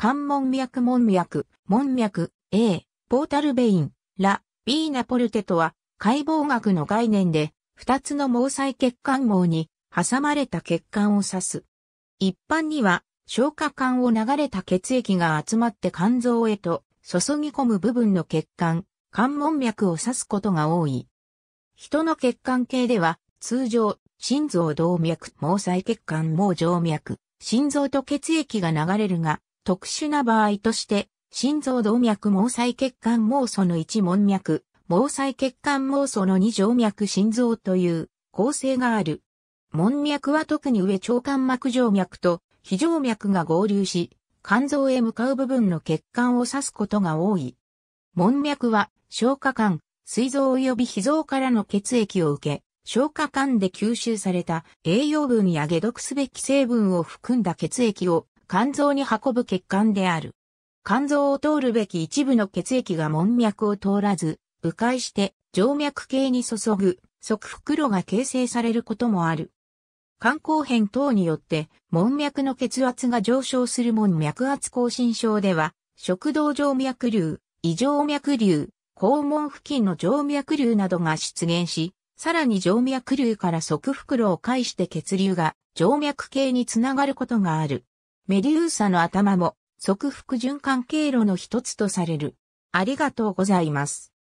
関門脈門脈、門脈、A、ポータルベイン、ラ、B ナポルテとは、解剖学の概念で、二つの毛細血管網に挟まれた血管を指す。一般には、消化管を流れた血液が集まって肝臓へと注ぎ込む部分の血管、関門脈を指すことが多い。人の血管系では、通常、心臓動脈、毛細血管毛静脈、心臓と血液が流れるが、特殊な場合として、心臓動脈毛細血管毛素の1門脈、毛細血管毛素の2静脈心臓という構成がある。門脈は特に上腸管膜静脈と非静脈が合流し、肝臓へ向かう部分の血管を指すことが多い。門脈は消化管、膵臓及び脾臓からの血液を受け、消化管で吸収された栄養分や解毒すべき成分を含んだ血液を肝臓に運ぶ血管である。肝臓を通るべき一部の血液が門脈を通らず、迂回して静脈系に注ぐ、側袋が形成されることもある。肝硬変等によって、門脈の血圧が上昇する門脈圧亢進症では、食道静脈瘤、異常脈瘤、肛門付近の静脈瘤などが出現し、さらに静脈瘤から側袋を介して血流が静脈系につながることがある。メデューサの頭も、側腹循環経路の一つとされる。ありがとうございます。